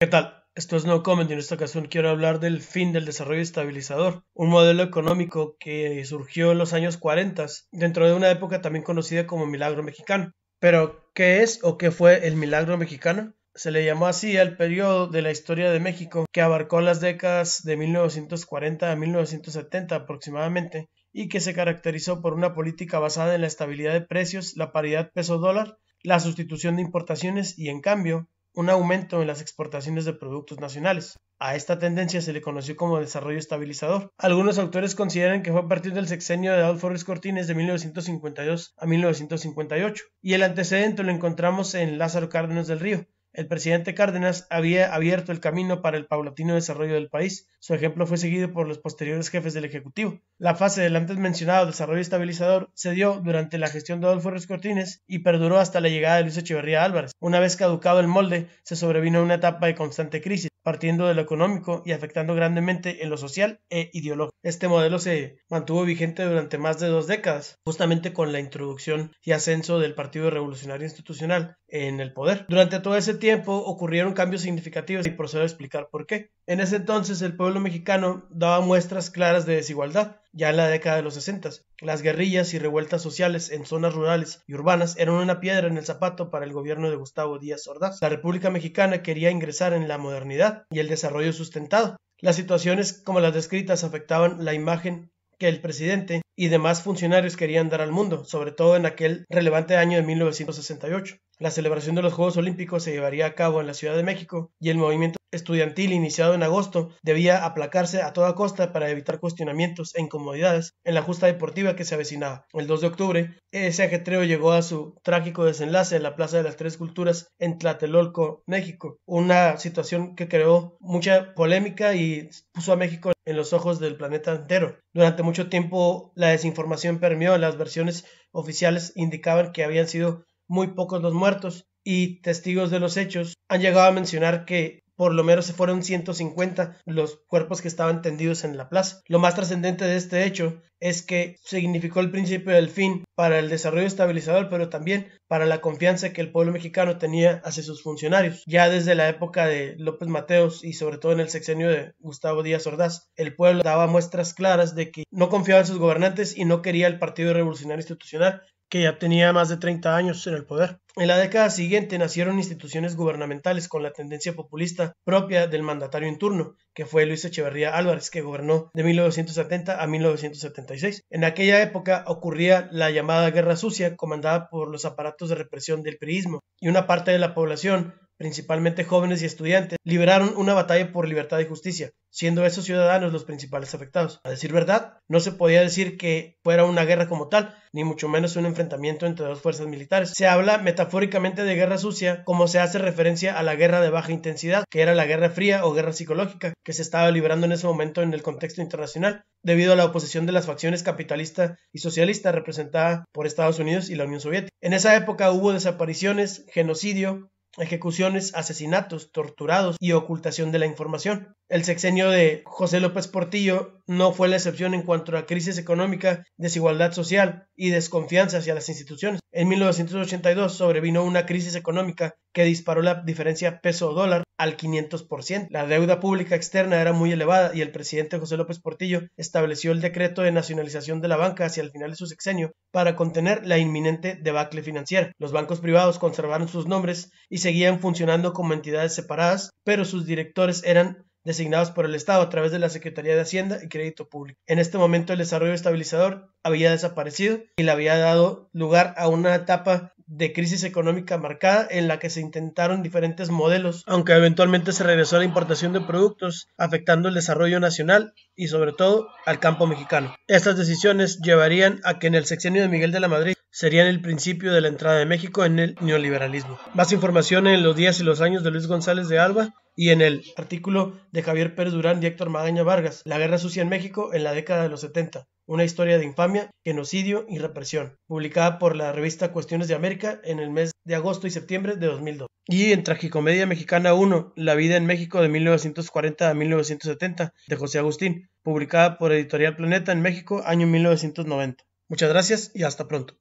¿Qué tal? Esto es No Comment y en esta ocasión quiero hablar del fin del desarrollo estabilizador, un modelo económico que surgió en los años 40 dentro de una época también conocida como milagro mexicano. Pero, ¿qué es o qué fue el milagro mexicano? Se le llamó así al periodo de la historia de México que abarcó las décadas de 1940 a 1970 aproximadamente y que se caracterizó por una política basada en la estabilidad de precios, la paridad peso-dólar, la sustitución de importaciones y, en cambio, un aumento en las exportaciones de productos nacionales. A esta tendencia se le conoció como desarrollo estabilizador. Algunos autores consideran que fue a partir del sexenio de Adolfo Ruiz Cortines de 1952 a 1958, y el antecedente lo encontramos en Lázaro Cárdenas del Río, el presidente Cárdenas había abierto el camino para el paulatino desarrollo del país. Su ejemplo fue seguido por los posteriores jefes del Ejecutivo. La fase del antes mencionado desarrollo estabilizador se dio durante la gestión de Adolfo Ruiz Cortines y perduró hasta la llegada de Luis Echeverría Álvarez. Una vez caducado el molde, se sobrevino a una etapa de constante crisis partiendo de lo económico y afectando grandemente en lo social e ideológico. Este modelo se mantuvo vigente durante más de dos décadas, justamente con la introducción y ascenso del Partido Revolucionario Institucional en el poder. Durante todo ese tiempo ocurrieron cambios significativos y procedo a explicar por qué. En ese entonces el pueblo mexicano daba muestras claras de desigualdad ya en la década de los 60. Las guerrillas y revueltas sociales en zonas rurales y urbanas eran una piedra en el zapato para el gobierno de Gustavo Díaz Ordaz. La República Mexicana quería ingresar en la modernidad y el desarrollo sustentado. Las situaciones como las descritas afectaban la imagen que el presidente y demás funcionarios querían dar al mundo, sobre todo en aquel relevante año de 1968. La celebración de los Juegos Olímpicos se llevaría a cabo en la Ciudad de México y el movimiento estudiantil iniciado en agosto debía aplacarse a toda costa para evitar cuestionamientos e incomodidades en la justa deportiva que se avecinaba. El 2 de octubre, ese ajetreo llegó a su trágico desenlace en la Plaza de las Tres Culturas en Tlatelolco, México, una situación que creó mucha polémica y puso a México en los ojos del planeta entero. Durante mucho tiempo la desinformación permeó, las versiones oficiales indicaban que habían sido muy pocos los muertos y testigos de los hechos han llegado a mencionar que por lo menos se fueron 150 los cuerpos que estaban tendidos en la plaza. Lo más trascendente de este hecho es que significó el principio del fin para el desarrollo estabilizador, pero también para la confianza que el pueblo mexicano tenía hacia sus funcionarios. Ya desde la época de López Mateos y sobre todo en el sexenio de Gustavo Díaz Ordaz, el pueblo daba muestras claras de que no confiaba en sus gobernantes y no quería el Partido Revolucionario Institucional, que ya tenía más de 30 años en el poder. En la década siguiente nacieron instituciones gubernamentales con la tendencia populista propia del mandatario en turno, que fue Luis Echeverría Álvarez, que gobernó de 1970 a 1976. En aquella época ocurría la llamada Guerra Sucia, comandada por los aparatos de represión del priismo, y una parte de la población principalmente jóvenes y estudiantes, liberaron una batalla por libertad y justicia, siendo esos ciudadanos los principales afectados. A decir verdad, no se podía decir que fuera una guerra como tal, ni mucho menos un enfrentamiento entre dos fuerzas militares. Se habla metafóricamente de guerra sucia como se hace referencia a la guerra de baja intensidad, que era la guerra fría o guerra psicológica, que se estaba librando en ese momento en el contexto internacional, debido a la oposición de las facciones capitalista y socialista representada por Estados Unidos y la Unión Soviética. En esa época hubo desapariciones, genocidio, ejecuciones, asesinatos, torturados y ocultación de la información. El sexenio de José López Portillo no fue la excepción en cuanto a crisis económica, desigualdad social y desconfianza hacia las instituciones. En 1982 sobrevino una crisis económica que disparó la diferencia peso-dólar al 500%. La deuda pública externa era muy elevada y el presidente José López Portillo estableció el decreto de nacionalización de la banca hacia el final de su sexenio para contener la inminente debacle financiera. Los bancos privados conservaron sus nombres y seguían funcionando como entidades separadas, pero sus directores eran designados por el Estado a través de la Secretaría de Hacienda y Crédito Público. En este momento el desarrollo estabilizador había desaparecido y le había dado lugar a una etapa de crisis económica marcada en la que se intentaron diferentes modelos, aunque eventualmente se regresó a la importación de productos, afectando el desarrollo nacional y sobre todo al campo mexicano. Estas decisiones llevarían a que en el sexenio de Miguel de la Madrid serían el principio de la entrada de México en el neoliberalismo. Más información en los días y los años de Luis González de Alba y en el artículo de Javier Pérez Durán y Héctor Magaña Vargas, La guerra sucia en México en la década de los 70, una historia de infamia, genocidio y represión, publicada por la revista Cuestiones de América en el mes de agosto y septiembre de 2002. Y en Tragicomedia Mexicana 1, La vida en México de 1940 a 1970, de José Agustín, publicada por Editorial Planeta en México, año 1990. Muchas gracias y hasta pronto.